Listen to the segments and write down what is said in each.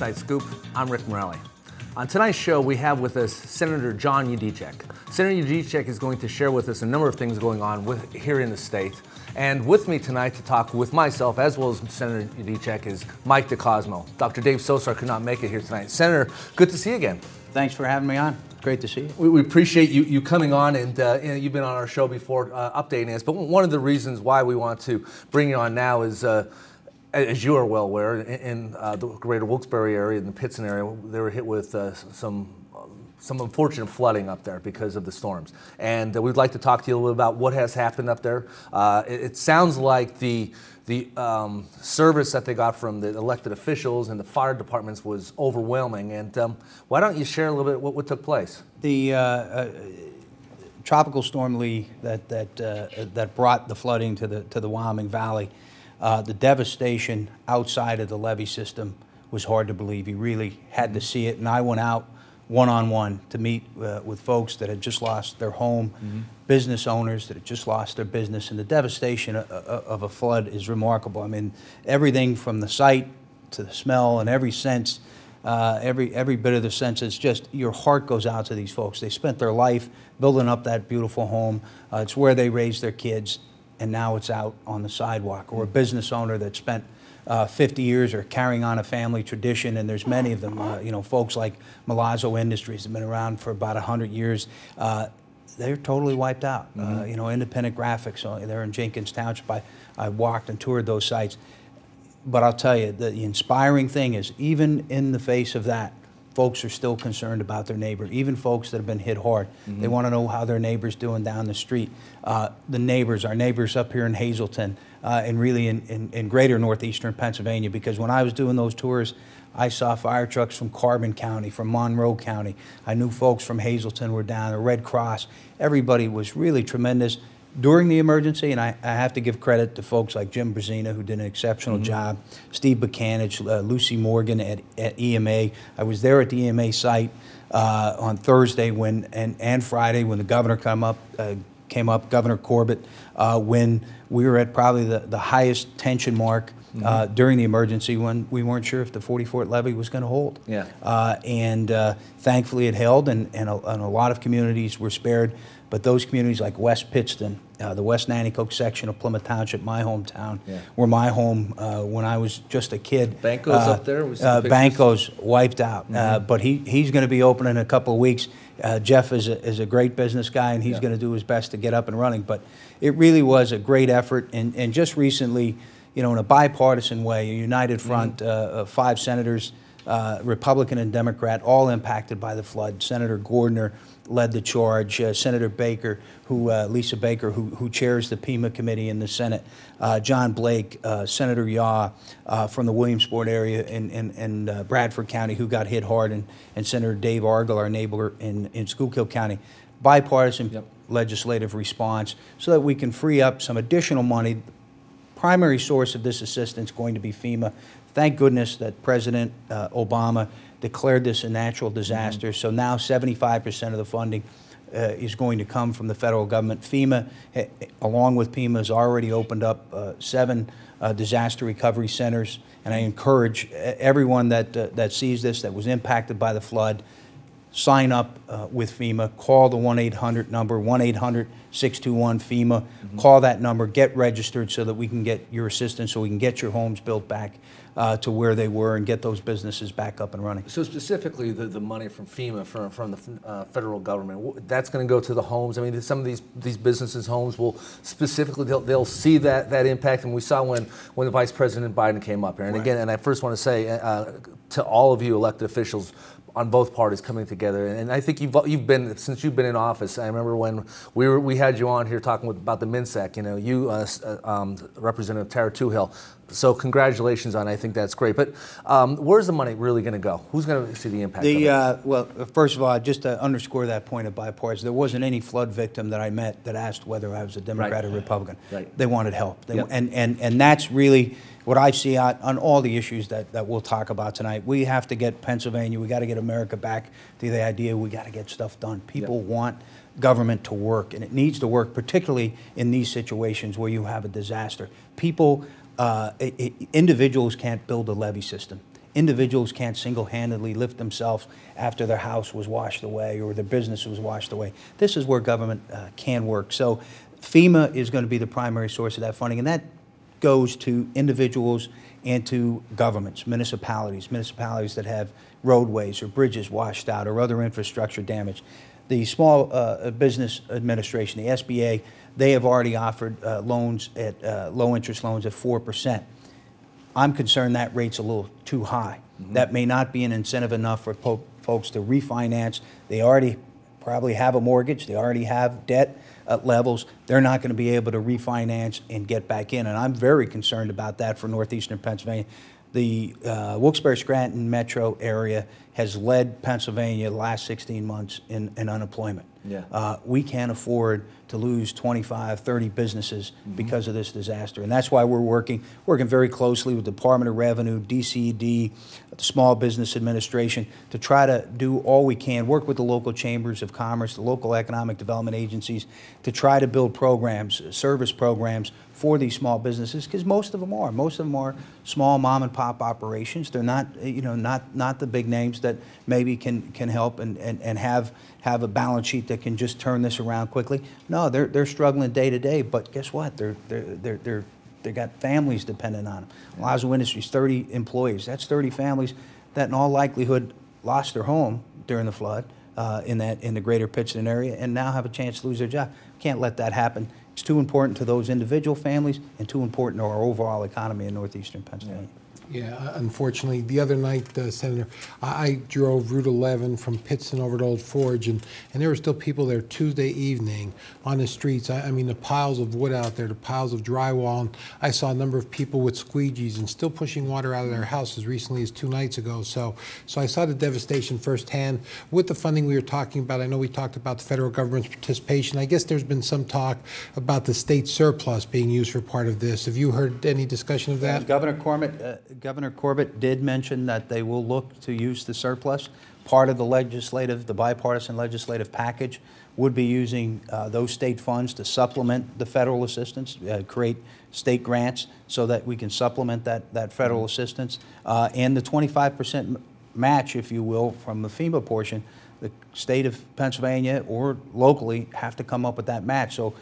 Inside Scoop. I'm Rick Morelli. On tonight's show, we have with us Senator John Udicek. Senator Udicek is going to share with us a number of things going on with, here in the state. And with me tonight to talk with myself as well as Senator Udicek is Mike DeCosmo. Dr. Dave Sosar could not make it here tonight. Senator, good to see you again. Thanks for having me on. Great to see you. We, we appreciate you, you coming on, and uh, you know, you've been on our show before uh, updating us. But one of the reasons why we want to bring you on now is uh, as you are well aware, in, uh, the greater Wilkesbury area, and the Pittston area, they were hit with uh, some uh, some unfortunate flooding up there because of the storms. And uh, we'd like to talk to you a little about what has happened up there. Uh, it, it, sounds like the the um, service that they got from the elected officials and the fire departments was overwhelming. And um, why don't you share a little bit what, what took place? The uh, uh tropical storm Lee that that uh, that brought the flooding to the to the Wyoming Valley uh, the devastation outside of the levee system was hard to believe. You really had to see it. And I went out one on one to meet uh, with folks that had just lost their home, mm -hmm. business owners that had just lost their business. And the devastation uh, uh, uh, of, a flood is remarkable. I mean, everything from the sight to the smell and every sense. Uh, every every bit of the sense. just your heart goes out to these folks. They spent their life building up that beautiful home. Uh, it's where they raised their kids, and now it's out on the sidewalk. Or a business owner that spent uh, 50 years or carrying on a family tradition, and there's many of them. Uh, you know, folks like Milazzo Industries have been around for about 100 years. Uh, they're totally wiped out. Mm -hmm. you know, independent graphics, uh, they're in Jenkins Township. I, I walked and toured those sites. But I'll tell you, the, the inspiring thing is, even in the face of that, folks are still concerned about their neighbor, even folks that have been hit hard. Mm -hmm. They mm-hmm. want to know how their neighbor's doing down the street. Uh, the neighbors, our neighbors up here in Hazleton uh, and really in, in, in, greater northeastern Pennsylvania, because when I was doing those tours, I saw fire trucks from Carbon County, from Monroe County. I knew folks from Hazleton were down, the Red Cross. Everybody was really tremendous during the emergency, and I, I, have to give credit to folks like Jim Brazina, who did an exceptional mm -hmm. job, Steve Buchanich, uh, Lucy Morgan at, at EMA. I was there at the EMA site uh, on Thursday when and, and Friday when the governor come up, uh, came up, Governor Corbett, uh, when we were at probably the, the highest tension mark uh, mm-hmm. Uh, during the emergency when we weren't sure if the 40 levy levee was going to hold. Yeah. Uh, and uh, thankfully it held, and, and a, and, a, lot of communities were spared. But those communities like West Pittston, uh, the West Nanticoke section of Plymouth Township, my hometown, yeah. were my home uh, when I was just a kid. Banco's up there? Was uh, Banco's wiped out. Mm-hmm. but he, he's going to be opening in a couple of weeks. Jeff is a, is a great business guy, and he's yeah. going to do his best to get up and running. But it really was a great effort. And, and just recently, you know, in a bipartisan way, a united mm-hmm. front, mm -hmm. five senators, uh, Republican and Democrat, all impacted by the flood. Senator Gordner led the charge. Uh, Senator Baker, who Lisa Baker, who, who chairs the Pima committee in the Senate, John Blake, Senator Yaw from the Williamsport area in, in, in Bradford County, who got hit hard, and, and Senator Dave Argyle, our neighbor in, in Schuylkill County. Bipartisan. Yep legislative response so that we can free up some additional money primary source of this assistance going to be FEMA. Thank goodness that President uh, Obama declared this a natural disaster. Mm -hmm. So now 75% of the funding uh, is going to come from the federal government. FEMA, eh, eh, along with FEMA, has already opened up uh, seven uh, disaster recovery centers. And I encourage eh, everyone that, uh, that sees this, that was impacted by the flood, sign up uh, with FEMA, call the 1 800 number, 1 800 621 FEMA, mm-hmm. call that number, get registered so that we can get your assistance, so we can get your homes built back uh, to where they were and get those businesses back up and running. So, specifically, the, the money from FEMA, from, from the uh, federal government, that's going to go to the homes. I mean, some of these, these businesses' homes will specifically, they'll, they'll see that, that impact. And we saw when, when the Vice President Biden came up here. And right. again, and I first want to say uh, uh, to all of you elected officials, on both parties coming together. And I think you've, you've been, since you've been in office, I remember when we, were, we had you on here talking with, about the MNSEC, you know, you, uh, uh, um, Representative Tara Tuhill, so congratulations on. I think that's great. But um, where's the money really going to go? Who's going to see the impact? The uh, well, first of all, just to underscore that point of bipartisan, there wasn't any flood victim that I met that asked whether I was a Democrat right. or Republican. Right. They wanted help. They, yep. And and and that's really what I see on, on, all the issues that, that we'll talk about tonight. We have to get Pennsylvania, we got to get America back to the idea we got to get stuff done. People yep. want government to work, and it needs to work, particularly in these situations where you have a disaster. People uh, it, individuals can't build a levee system. Individuals can't single handedly lift themselves after their house was washed away or their business was washed away. This is where government uh, can work. So FEMA is going to be the primary source of that funding, and that goes to individuals and to governments, municipalities, municipalities that have roadways or bridges washed out or other infrastructure damaged. The Small uh, Business Administration, the SBA, they have already offered uh, loans at uh, low interest loans at 4%. I'm concerned that rate's a little too high. Mm -hmm. That may not be an incentive enough for folks to refinance. They already probably have a mortgage, they already have debt uh, levels. They're not going to be able to refinance and get back in. And I'm very concerned about that for northeastern Pennsylvania. The uh, Wilkes-Barre Scranton metro area has led Pennsylvania the last 16 months in, in unemployment. Yeah. Uh, we can't afford to lose 25, 30 businesses mm-hmm. because of this disaster. And that's why we're working working very closely with the Department of Revenue, DCD, the Small Business Administration to try to do all we can, work with the local chambers of commerce, the local economic development agencies to try to build programs, service programs for these small businesses because most of them are. Most of them are small mom and pop operations. They're not, you know, not, not the big names that maybe can, can help and, and, and have, have a balance sheet that can just turn this around quickly. No, they're, they're struggling day to day, but guess what? They're, they're, they're, they're, they got families dependent on them. Lazo Industries, 30 employees. That's 30 families that in all likelihood lost their home during the flood uh, in, that, in the greater Pittston area and now have a chance to lose their job. Can't let that happen. It's too important to those individual families and too important to our overall economy in northeastern Pennsylvania. Yeah. Yeah, uh, unfortunately, the other night, uh, Senator, I, I drove Route 11 from Pittston over to Old Forge, and, and there were still people there Tuesday evening on the streets. I, I mean, the piles of wood out there, the piles of drywall, and I saw a number of people with squeegees and still pushing water out of their house as recently as two nights ago. So, so I saw the devastation firsthand. With the funding we were talking about, I know we talked about the federal government's participation. I guess there's been some talk about the state surplus being used for part of this. Have you heard any discussion of that? Governor Cormitt. Uh, Governor Corbett did mention that they will look to use the surplus. Part of the legislative, the bipartisan legislative package would be using uh, those state funds to supplement the federal assistance, uh, create state grants so that we can supplement that, that federal mm-hmm. assistance. Uh, and the 25% match, if you will, from the FEMA portion, the state of Pennsylvania or locally have to come up with that match. So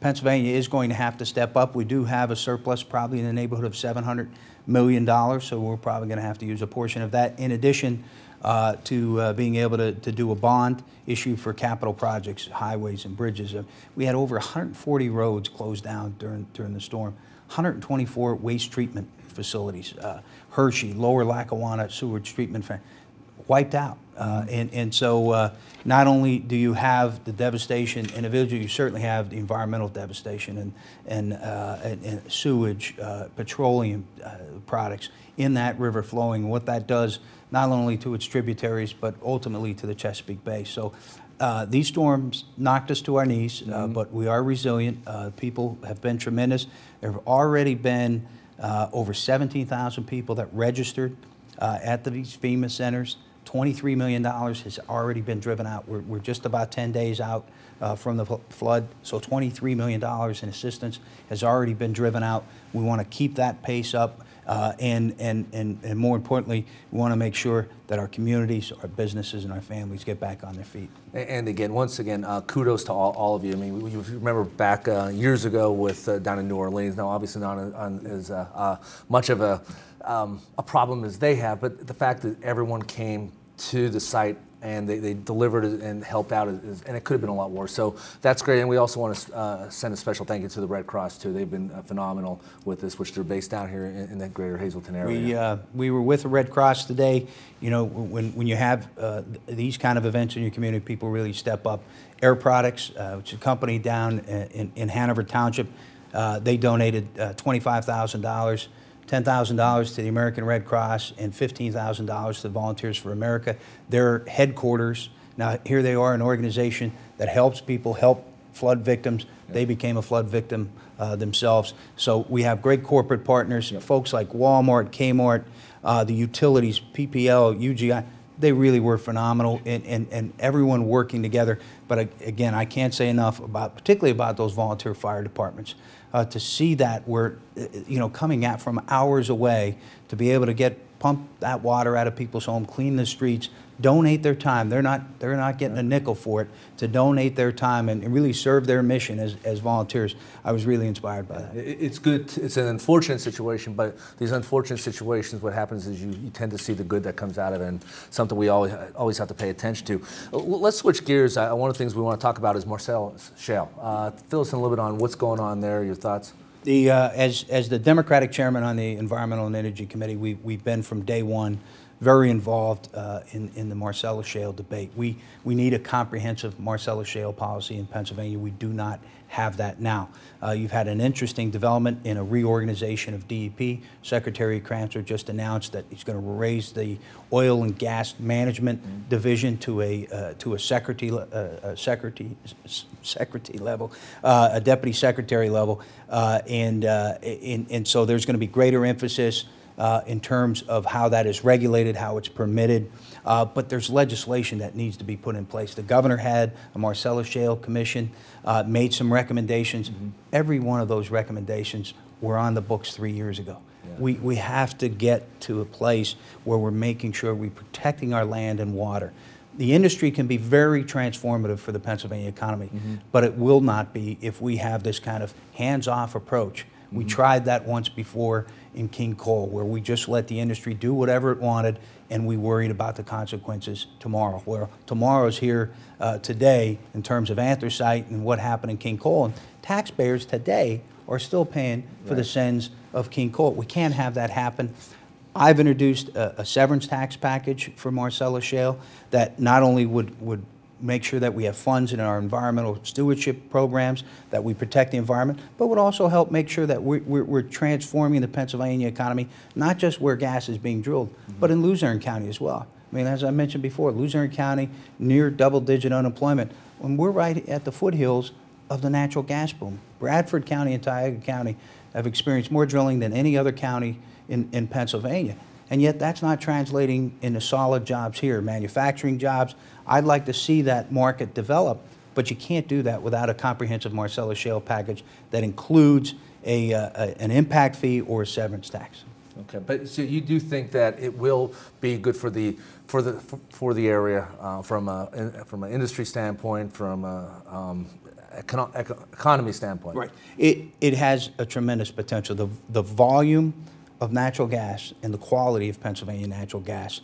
Pennsylvania is going to have to step up. We do have a surplus probably in the neighborhood of 700 million dollars, so we're probably going to have to use a portion of that in addition uh, to uh, being able to, to do a bond issue for capital projects, highways and bridges. Uh, we had over 140 roads closed down during, during the storm, 124 waste treatment facilities, uh, Hershey, Lower Lackawanna Sewage Treatment, wiped out. Uh, and, and so uh, not only do you have the devastation individually, you certainly have the environmental devastation and, and, uh, and, and, sewage, uh, petroleum uh, products in that river flowing, what that does not only to its tributaries, but ultimately to the Chesapeake Bay. So uh, these storms knocked us to our knees, mm -hmm. but we are resilient. people have been tremendous. There have already been over 17,000 people that registered at these FEMA centers. $23 million has already been driven out. We're, we're just about 10 days out uh, from the flood, so $23 million in assistance has already been driven out. We want to keep that pace up, uh, and, and, and, and more importantly, we want to make sure that our communities, our businesses, and our families get back on their feet. And again, once again, uh, kudos to all, all, of you. I mean, you remember back uh, years ago with uh, down in New Orleans, now obviously not on, as uh, much of a um, a problem as they have, but the fact that everyone came to the site and they, they delivered and helped out, and it could have been a lot worse. So that's great, and we also want to uh, send a special thank you to the Red Cross too. They've been uh, phenomenal with this, which they're based out here in, in the greater Hazleton area. We uh, we were with the Red Cross today. You know, when when you have uh, these kind of events in your community, people really step up. Air Products, uh, which is a company down uh, in, in Hanover Township, they donated twenty five thousand dollars. $10,000 to the American Red Cross and $15,000 to Volunteers for America. Their headquarters, now here they are, an organization that helps people, help flood victims. Yep. They became a flood victim uh, themselves. So we have great corporate partners, yep. folks like Walmart, Kmart, uh, the utilities, PPL, UGI they really were phenomenal and, and, and everyone working together. But again, I can't say enough about, particularly about those volunteer fire departments. Uh, to see that we're, uh, uh, you know, coming at from hours away to be able to get pump that water out of people's home, clean the streets, donate their time. They're not, they're not getting a nickel for it to donate their time and, and really serve their mission as, as volunteers. I was really inspired by that. It's good. It's an unfortunate situation, but these unfortunate situations, what happens is you, you tend to see the good that comes out of it and something we always, always have to pay attention to. Uh, let's switch gears. Uh, one of the things we want to talk about is Marcel Shell. Uh, fill us in a little bit on what's going on there, your thoughts. The, uh, as, as the Democratic chairman on the Environmental and Energy Committee, we, we've been from day one very involved uh, in, in the Marcellus Shale debate. We, we need a comprehensive Marcellus Shale policy in Pennsylvania. We do not have that now. Uh, you've had an interesting development in a reorganization of DEP. Secretary Crancer just announced that he's going to raise the oil and gas management mm -hmm. division to a uh, to a secretary uh, secretary secretary level, uh, a deputy secretary level, uh, and, and uh, and so there's going to be greater emphasis uh, in terms of how that is regulated, how it's permitted. Uh, but there's legislation that needs to be put in place. The governor had a Marcella Shale commission, uh, made some recommendations. Mm-hmm. Every one of those recommendations were on the books three years ago. Yeah. We, we have to get to a place where we're making sure we're protecting our land and water the industry can be very transformative for the Pennsylvania economy, mm-hmm. but it will not be if we have this kind of hands off approach we mm-hmm. tried that once before in King Coal, where we just let the industry do whatever it wanted, and we worried about the consequences tomorrow. Well, tomorrow's here uh, today in terms of anthracite and what happened in King Coal, and taxpayers today are still paying for right. the sins of King Coal. We can't have that happen. I've introduced a, a severance tax package for Marcella Shale that not only would, would make sure that we have funds in our environmental stewardship programs, that we protect the environment, but would also help make sure that we're, we're, we're transforming the Pennsylvania economy, not just where gas is being drilled, mm -hmm. but in Luzerne County as well. I mean, as I mentioned before, Luzerne County, near double-digit unemployment. When we're right at the foothills of the natural gas boom. Bradford County and Tioga County have experienced more drilling than any other county in, in Pennsylvania. And yet that's not translating into solid jobs here, manufacturing jobs. I'd like to see that market develop, but you can't do that without a comprehensive Marcellus Shale package that includes a, uh, a an impact fee or a severance tax. Okay, but so you do think that it will be good for the for the for the area uh, from a from an industry standpoint, from a um, econo economy standpoint. Right. It it has a tremendous potential. The the volume of natural gas and the quality of Pennsylvania natural gas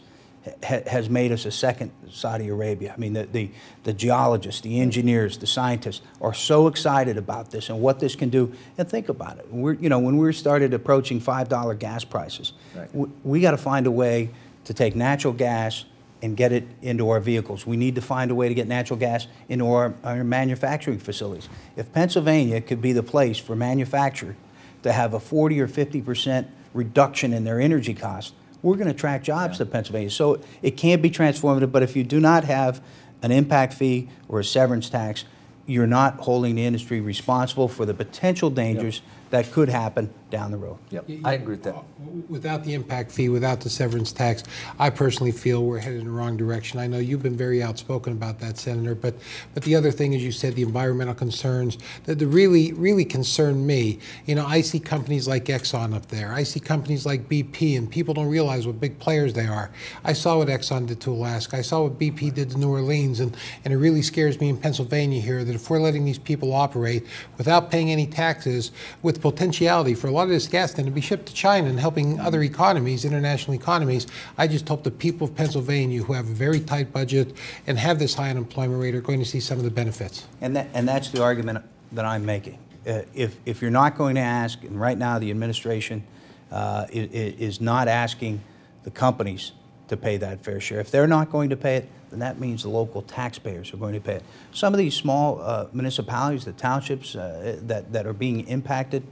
ha has made us a second Saudi Arabia. I mean, the, the, the, geologists, the engineers, the scientists are so excited about this and what this can do. And think about it. We're, you know, when we started approaching $5 gas prices, right. we, we got to find a way to take natural gas and get it into our vehicles. We need to find a way to get natural gas into our, our manufacturing facilities. If Pennsylvania could be the place for manufacture to have a 40 or 50 percent reduction in their energy costs, we're going to attract jobs yeah. to Pennsylvania. So it can be transformative, but if you do not have an impact fee or a severance tax, you're not holding the industry responsible for the potential dangers yep that could happen down the road. Yep, you, I agree with that. Uh, without the impact fee, without the severance tax, I personally feel we're headed in the wrong direction. I know you've been very outspoken about that, Senator, but but the other thing, as you said, the environmental concerns that really really concern me. You know, I see companies like Exxon up there. I see companies like BP, and people don't realize what big players they are. I saw what Exxon did to Alaska. I saw what BP did to New Orleans, and and it really scares me in Pennsylvania here that if we're letting these people operate without paying any taxes, with potentiality for a lot of this gas then to be shipped to China and helping other economies, international economies. I just hope the people of Pennsylvania who have a very tight budget and have this high unemployment rate are going to see some of the benefits. And, that, and that's the argument that I'm making. Uh, if, if you're not going to ask, and right now the administration uh, is, is not asking the companies to pay that fair share. If they're not going to pay it, then that means the local taxpayers are going to pay it. Some of these small uh, municipalities, the townships uh, that, that are being impacted,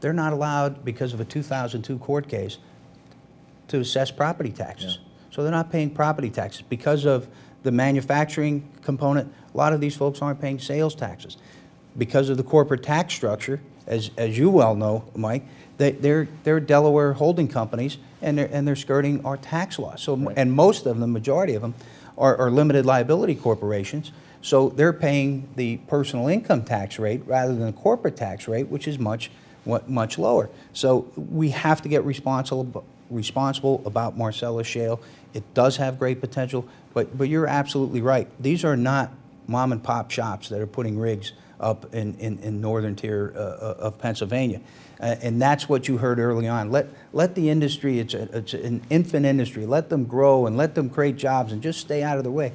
they're not allowed because of a 2002 court case to assess property taxes. Yeah. So they're not paying property taxes. Because of the manufacturing component, a lot of these folks aren't paying sales taxes. Because of the corporate tax structure, as, as you well know, Mike, they, are they're, they're Delaware holding companies, and they're, and they're skirting our tax law. So, right. And most of them, majority of them, are, are limited liability corporations. So they're paying the personal income tax rate rather than the corporate tax rate, which is much, much lower. So we have to get responsible, responsible about Marcellus Shale. It does have great potential, but, but you're absolutely right. These are not mom and pop shops that are putting rigs up in, in, in northern tier uh, uh of Pennsylvania. Uh, and that's what you heard early on. Let, let the industry, it's, a, it's an infant industry, let them grow and let them create jobs and just stay out of the way.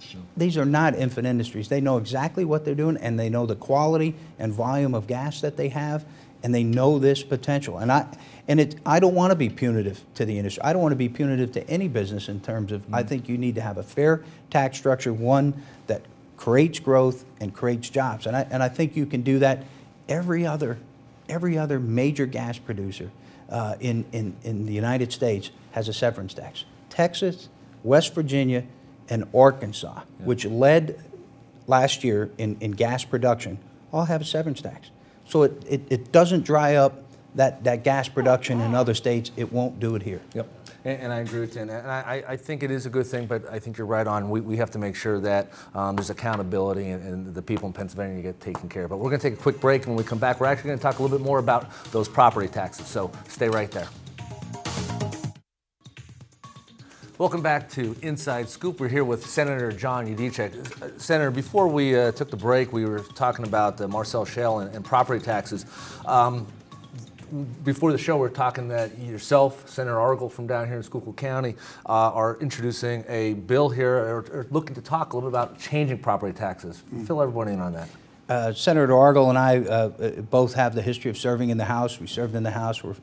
Sure. These are not infant industries. They know exactly what they're doing and they know the quality and volume of gas that they have and they know this potential. And I, and it, I don't want to be punitive to the industry. I don't want to be punitive to any business in terms of mm -hmm. I think you need to have a fair tax structure, one that creates growth and creates jobs. And I, and I think you can do that every other, every other major gas producer uh, in, in, in the United States has a severance tax. Texas, West Virginia, and Arkansas, yeah. which led last year in, in gas production, all have a severance tax. So it, it, it doesn't dry up that, that gas production in other states. It won't do it here. Yep. And, and I agree with you. And I, I, think it is a good thing, but I think you're right on. We, we have to make sure that um, there's accountability and, and, the people in Pennsylvania get taken care of. But we're going to take a quick break. When we come back, we're actually going to talk a little bit more about those property taxes. So stay right there. Welcome back to Inside Scoop. We're here with Senator John Udicek. Uh, Senator, before we uh, took the break, we were talking about uh, Marcel Shell and, and property taxes. Um, before the show, we are talking that yourself, Senator Argyle from down here in Schuylkill County, uh, are introducing a bill here, or, or, looking to talk a little bit about changing property taxes. Mm. Fill everyone in on that. Uh, Senator Argyle and I uh, uh, both have the history of serving in the House. We served in the House. We're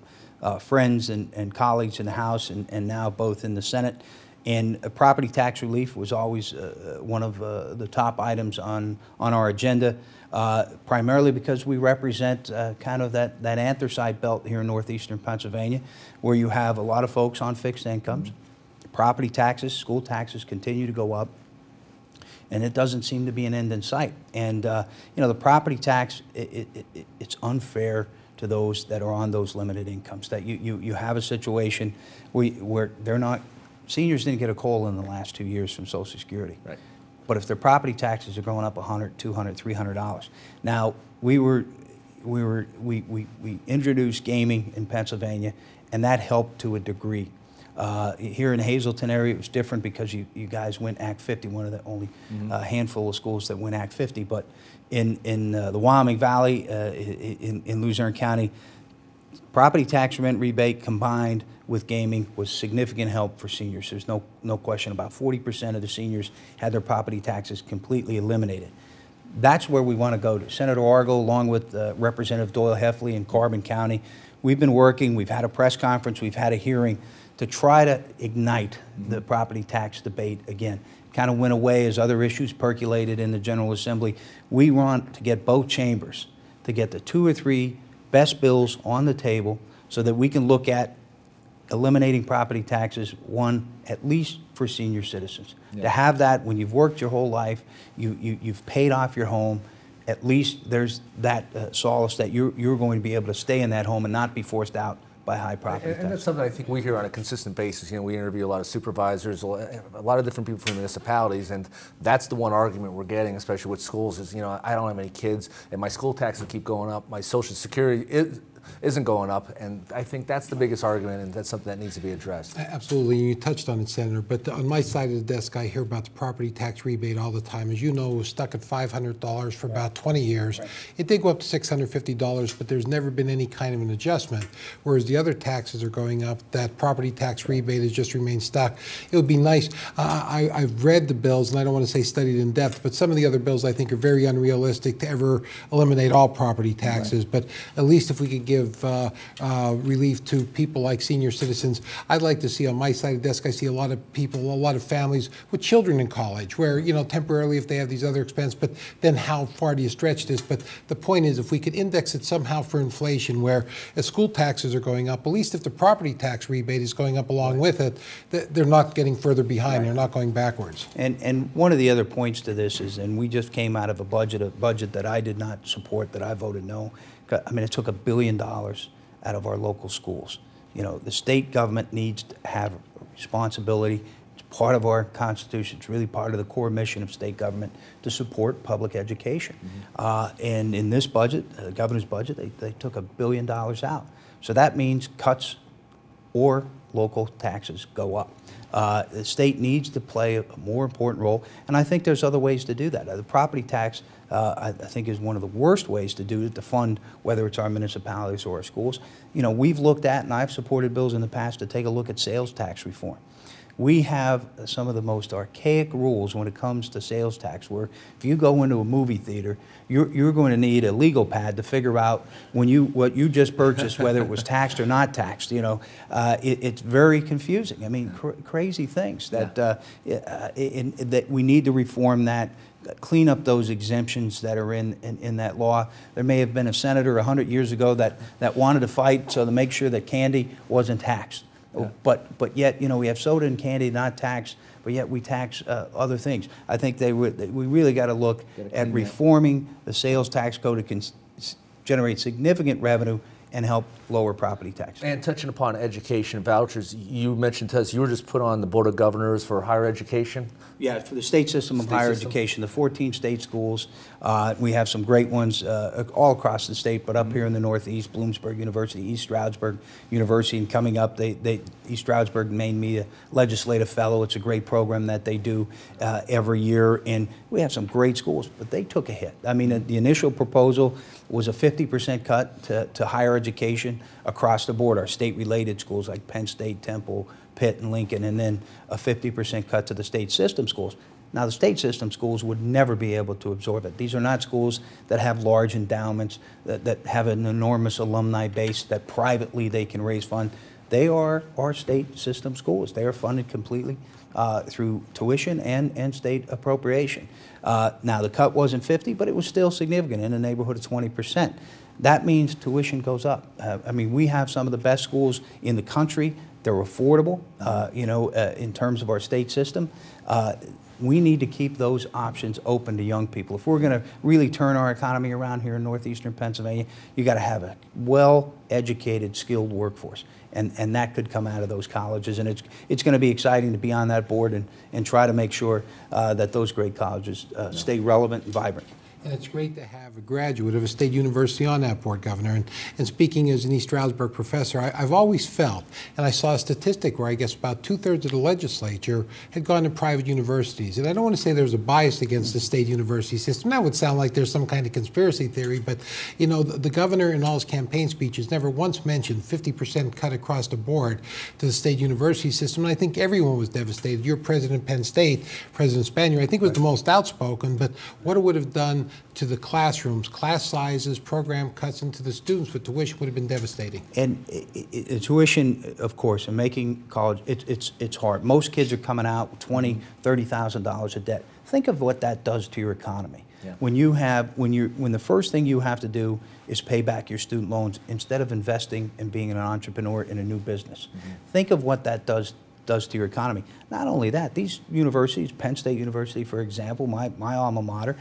uh, friends and, and, colleagues in the House and, and now both in the Senate. And property tax relief was always uh, uh, one of uh, the top items on, on our agenda, uh, primarily because we represent uh, kind of that, that anthracite belt here in northeastern Pennsylvania, where you have a lot of folks on fixed incomes. Property taxes, school taxes continue to go up, and it doesn't seem to be an end in sight. And, uh, you know, the property tax, it, it, it, it's unfair to those that are on those limited incomes, that you, you, you have a situation where, where they're not Seniors didn't get a call in the last two years from Social Security. Right. But if their property taxes are going up 100, 200, 300 dollars. Now we were, we were, we, we, we introduced gaming in Pennsylvania, and that helped to a degree. Uh, here in Hazleton area, it was different because you, you guys went Act 50, one of the only mm -hmm. uh, handful of schools that went Act 50. But in, in uh, the Wyoming Valley, uh, in, in Luzerne County, property tax rent rebate combined with gaming was significant help for seniors. There's no, no question about 40% of the seniors had their property taxes completely eliminated. That's where we want to go to. Senator Argo, along with uh, Representative Doyle Heffley in Carbon County, we've been working, we've had a press conference, we've had a hearing to try to ignite the property tax debate again. Kind of went away as other issues percolated in the General Assembly. We want to get both chambers to get the two or three best bills on the table so that we can look at eliminating property taxes, one, at least for senior citizens. Yeah. To have that when you've worked your whole life, you, you, you've paid off your home, at least there's that uh, solace that you're, you're going to be able to stay in that home and not be forced out by high property and, And that's something I think we hear on a consistent basis. You know, we interview a lot of supervisors, eh, a lot of different people from municipalities, and that's the one argument we're getting, especially with schools, is, you know, I don't have any kids, and my school taxes keep going up, my Social Security isn't going up. And I think that's the biggest argument, and that's something that needs to be addressed. Absolutely. You touched on it, Senator. But on my side of the desk, I hear about the property tax rebate all the time. As you know, it was stuck at $500 for right. about 20 years. Right. It did go up to $650, but there's never been any kind of an adjustment. Whereas the other taxes are going up, that property tax rebate has just remained stuck. It would be nice. Uh, I, I've read the bills, and I don't want to say studied in depth, but some of the other bills I think are very unrealistic to ever eliminate all property taxes. Right. But at least if we could give give uh, uh, relief to people like senior citizens. I'd like to see on my side of the desk, I see a lot of people, a lot of families with children in college where, you know, temporarily if they have these other expenses, but then how far do you stretch this? But the point is, if we could index it somehow for inflation where as school taxes are going up, at least if the property tax rebate is going up along with it, they're not getting further behind, right. they're not going backwards. And, and one of the other points to this is, and we just came out of a budget, a budget that I did not support, that I voted no, I mean, it took a billion dollars out of our local schools. You know, the state government needs to have responsibility. It's part of our Constitution. It's really part of the core mission of state government to support public education. Mm -hmm. uh, and in this budget, the uh, governor's budget, they, they took a billion dollars out. So that means cuts or local taxes go up. Uh, the state needs to play a more important role, and I think there's other ways to do that. Uh, the property tax, uh, I, I, think, is one of the worst ways to do it to fund whether it's our municipalities or our schools. You know, we've looked at, and I've supported bills in the past to take a look at sales tax reform. We have some of the most archaic rules when it comes to sales tax, where if you go into a movie theater, you're, you're going to need a legal pad to figure out when you what you just purchased, whether it was taxed or not taxed. You know, uh, it, it's very confusing. I mean, cr crazy things that uh, uh, in, that we need to reform that clean up those exemptions that are in, in, in, that law. There may have been a senator 100 years ago that, that wanted to fight so to make sure that candy wasn't taxed. Yeah. Oh, but, but yet, you know, we have soda and candy not taxed, but yet we tax uh, other things. I think they they, we really got to look at reforming the sales tax code to generate significant revenue and help lower property taxes. And touching upon education vouchers, you mentioned, us you were just put on the Board of Governors for higher education? Yeah, for the state system of state higher system. education, the 14 state schools. Uh, we have some great ones uh, all across the state, but up mm -hmm. here in the Northeast, Bloomsburg University, East Stroudsburg University, and coming up, they, they East Stroudsburg made me a legislative fellow. It's a great program that they do uh, every year, and we have some great schools, but they took a hit. I mean, the initial proposal, was a 50% cut to, to higher education across the board, our state related schools like Penn State, Temple, Pitt, and Lincoln, and then a 50% cut to the state system schools. Now, the state system schools would never be able to absorb it. These are not schools that have large endowments, that, that have an enormous alumni base, that privately they can raise funds. They are our state system schools. They are funded completely uh, through tuition and, and state appropriation. Uh, now, the cut wasn't 50, but it was still significant in the neighborhood of 20%. That means tuition goes up. Uh, I mean, we have some of the best schools in the country. They're affordable, uh, you know, uh, in terms of our state system. Uh, we need to keep those options open to young people. If we're going to really turn our economy around here in northeastern Pennsylvania, you got to have a well-educated, skilled workforce, and and that could come out of those colleges. And it's it's going to be exciting to be on that board and and try to make sure uh, that those great colleges uh, stay relevant and vibrant. And it's great to have a graduate of a state university on that board, Governor. And, and speaking as an East Stroudsburg professor, I, have always felt, and I saw a statistic where I guess about two thirds of the legislature had gone to private universities. And I don't want to say there's a bias against the state university system. That would sound like there's some kind of conspiracy theory, but you know, the, the governor in all his campaign speeches never once mentioned 50% cut across the board to the state university system. And I think everyone was devastated. Your president, Penn State, President Spanier, I think was the most outspoken, but what it would have done to the classrooms, class sizes, program cuts, into the students but tuition would have been devastating. And it, it, tuition, of course, and making college, it, it's, it's hard. Most kids are coming out with $20,000, $30,000 of debt. Think of what that does to your economy. Yeah. When you have, when you, when the first thing you have to do is pay back your student loans instead of investing and in being an entrepreneur in a new business. Mm -hmm. Think of what that does does to your economy. Not only that, these universities, Penn State University, for example, my, my alma mater,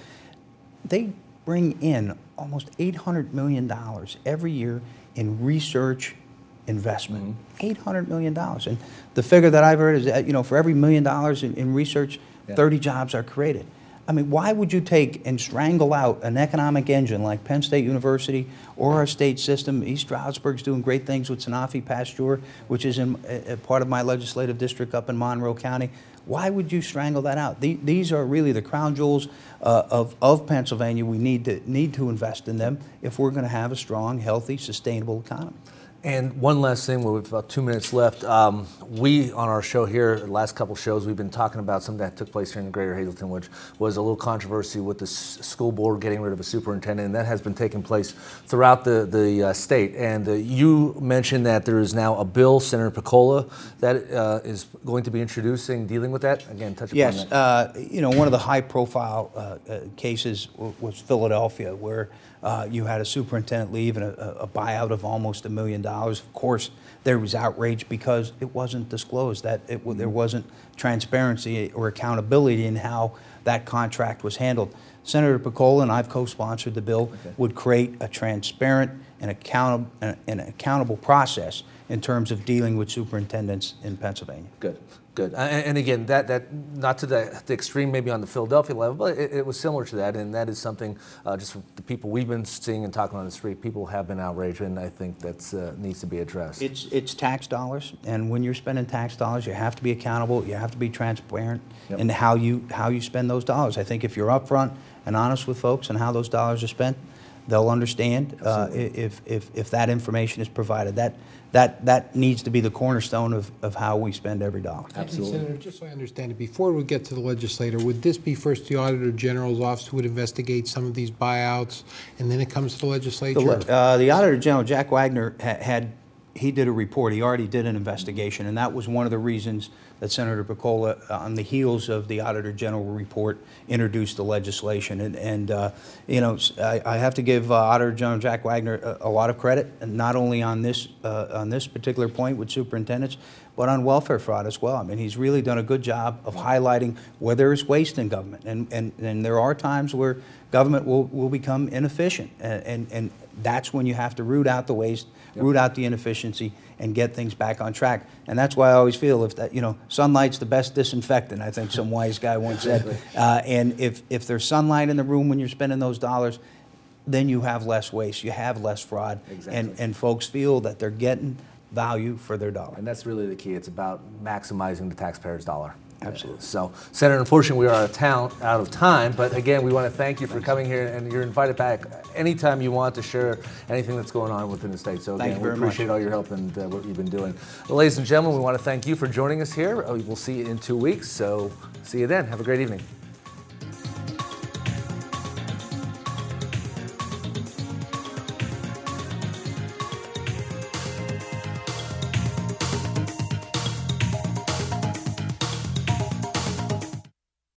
they bring in almost $800 million every year in research investment. Mm-hmm. $800 million. And the figure that I've heard is that, you know, for every million dollars in, in research, yeah. 30 jobs are created. I mean, why would you take and strangle out an economic engine like Penn State University or our state system? East Stroudsburg's doing great things with Sanofi Pasteur, which is in, part of my legislative district up in Monroe County. Why would you strangle that out? The, these are really the crown jewels uh, of, of Pennsylvania. We need to, need to invest in them if we're going to have a strong, healthy, sustainable economy. And one last thing, we have about two minutes left. Um, we, on our show here, the last couple shows, we've been talking about something that took place here in Greater Hazleton, which was a little controversy with the school board getting rid of a superintendent, and that has been taking place throughout the, the uh, state. And uh, you mentioned that there is now a bill, Senator Piccola, that uh, is going to be introducing, dealing with that. Again, touch upon that. Yes, uh, you know, one of the high profile uh, uh, cases was Philadelphia, where uh, you had a superintendent leave and a, a buyout of almost a million dollars. Of course, there was outrage because it wasn't disclosed, that it, there mm-hmm. wasn't transparency or accountability in how that contract was handled. Senator Piccola and I've co-sponsored the bill okay. would create a transparent and accountable, an accountable process in terms of dealing with superintendents in Pennsylvania. Good. Good. And again, that, that not to the, the extreme maybe on the Philadelphia level, but it, it was similar to that. And that is something uh, just the people we've been seeing and talking on the street, people have been outraged, and I think that uh, needs to be addressed. It's, it's tax dollars, and when you're spending tax dollars, you have to be accountable, you have to be transparent yep. in how you, how you spend those dollars. I think if you're upfront and honest with folks and how those dollars are spent, They'll understand uh, if, if, if that information is provided. That, that, that needs to be the cornerstone of, of how we spend every dollar. Absolutely. Senator, just so I understand it, before we get to the legislator, would this be first the Auditor General's office who would investigate some of these buyouts and then it comes to the legislature? The, uh, the Auditor General, Jack Wagner, ha had he did a report. He already did an investigation, and that was one of the reasons that Senator Piccola, uh, on the heels of the Auditor General report, introduced the legislation. And, and uh, you know, I, I, have to give uh, Auditor General Jack Wagner a, a, lot of credit, not only on this uh, on this particular point with superintendents, but on welfare fraud as well. I mean, he's really done a good job of highlighting where there is waste in government, and and, and there are times where government will, will become inefficient, and and, and that's when you have to root out the waste, yep. root out the inefficiency, and get things back on track. And that's why I always feel if that, you know, sunlight's the best disinfectant, I think some wise guy once said. Uh, and if, if there's sunlight in the room when you're spending those dollars, then you have less waste, you have less fraud, exactly. and, and folks feel that they're getting value for their dollar. And that's really the key. It's about maximizing the taxpayer's dollar. Absolutely. So, Senator, unfortunately, we are out of, town, out of time, but again, we want to thank you for coming here, and you're invited back anytime you want to share anything that's going on within the state. So, again, we appreciate much. all your help and uh, what you've been doing. Well, ladies and gentlemen, we want to thank you for joining us here. We'll see you in two weeks, so see you then. Have a great evening.